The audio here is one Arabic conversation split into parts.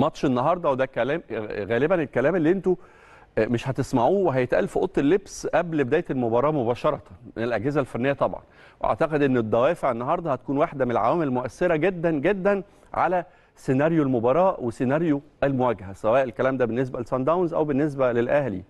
ماتش النهارده وده الكلام غالبا الكلام اللي انتوا آه، مش هتسمعوه وهيتقال في اوضه اللبس قبل بدايه المباراه مباشره من الاجهزه الفنيه طبعا واعتقد ان الدوافع النهارده هتكون واحده من العوامل المؤثره جدا جدا على سيناريو المباراه وسيناريو المواجهه سواء الكلام ده بالنسبه لسان داونز او بالنسبه للاهلي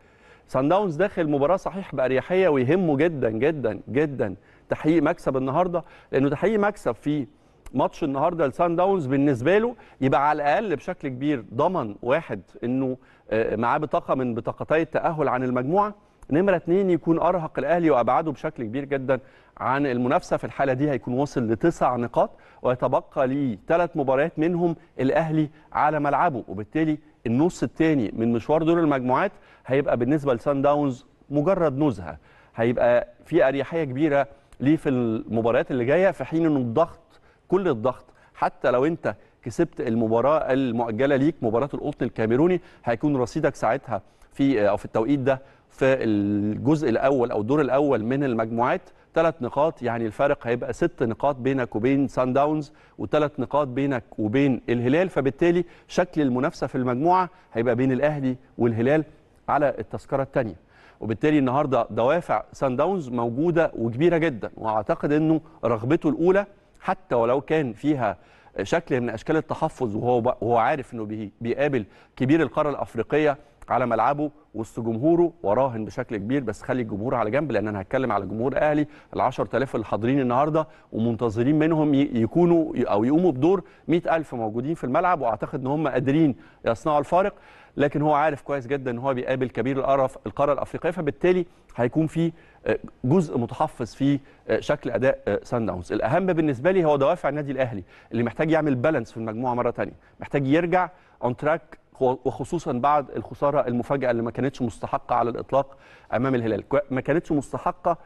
سان داونز داخل المباراه صحيح باريحيه ويهمه جدا جدا جدا تحقيق مكسب النهارده لانه تحقيق مكسب في ماتش النهارده لسان داونز بالنسبه له يبقى على الاقل بشكل كبير ضمن واحد انه آه، معاه بطاقه من بطاقتي التاهل عن المجموعه نمره اثنين يكون ارهق الاهلي وابعده بشكل كبير جدا عن المنافسه في الحاله دي هيكون وصل لتسع نقاط ويتبقى ليه ثلاث مباريات منهم الاهلي على ملعبه وبالتالي النص الثاني من مشوار دور المجموعات هيبقى بالنسبه لسان داونز مجرد نزهه هيبقى في اريحيه كبيره ليه في المباريات اللي جايه في حين انه الضغط كل الضغط حتى لو انت كسبت المباراه المؤجله ليك مباراه القطن الكاميروني هيكون رصيدك ساعتها في او في التوقيت ده في الجزء الاول او الدور الاول من المجموعات ثلاث نقاط يعني الفارق هيبقى ست نقاط بينك وبين سان داونز وثلاث نقاط بينك وبين الهلال فبالتالي شكل المنافسه في المجموعه هيبقى بين الاهلي والهلال على التذكره الثانيه وبالتالي النهارده دوافع سان داونز موجوده وكبيره جدا واعتقد انه رغبته الاولى حتى ولو كان فيها شكل من اشكال التحفظ وهو وهو عارف انه بيقابل كبير القاره الافريقيه على ملعبه وسط جمهوره وراهن بشكل كبير بس خلي الجمهور على جنب لان انا هتكلم على جمهور اهلي ال 10000 اللي حاضرين النهارده ومنتظرين منهم يكونوا او يقوموا بدور 100000 موجودين في الملعب واعتقد ان هم قادرين يصنعوا الفارق لكن هو عارف كويس جدا ان هو بيقابل كبير القرف القاره الافريقيه فبالتالي هيكون في آه، جزء متحفظ في آه، شكل اداء سان آه، داونز الاهم بالنسبه لي هو دوافع النادي الاهلي اللي محتاج يعمل بالانس في المجموعه مره ثانيه محتاج يرجع اون تراك وخصوصا بعد الخساره المفاجئه اللي ما كانتش مستحقه على الاطلاق امام الهلال ما كانتش مستحقه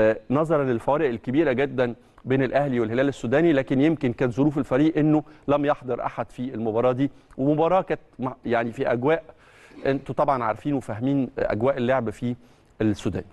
آه، نظرا للفوارق الكبيره جدا بين الاهلي والهلال السوداني لكن يمكن كانت ظروف الفريق انه لم يحضر احد في المباراه دي ومباراه كانت يعني في اجواء انتوا طبعا عارفين وفاهمين اجواء اللعب في السودان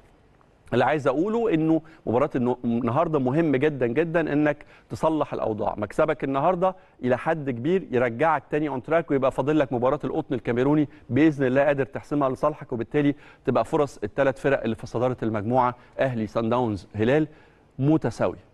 اللي عايز اقوله انه مباراه النهارده مهم جدا جدا انك تصلح الاوضاع مكسبك النهارده الى حد كبير يرجعك تاني اون تراك ويبقى فاضل لك مباراه القطن الكاميروني باذن الله قادر تحسمها لصالحك وبالتالي تبقى فرص الثلاث فرق اللي في صداره المجموعه اهلي سان داونز هلال متساويه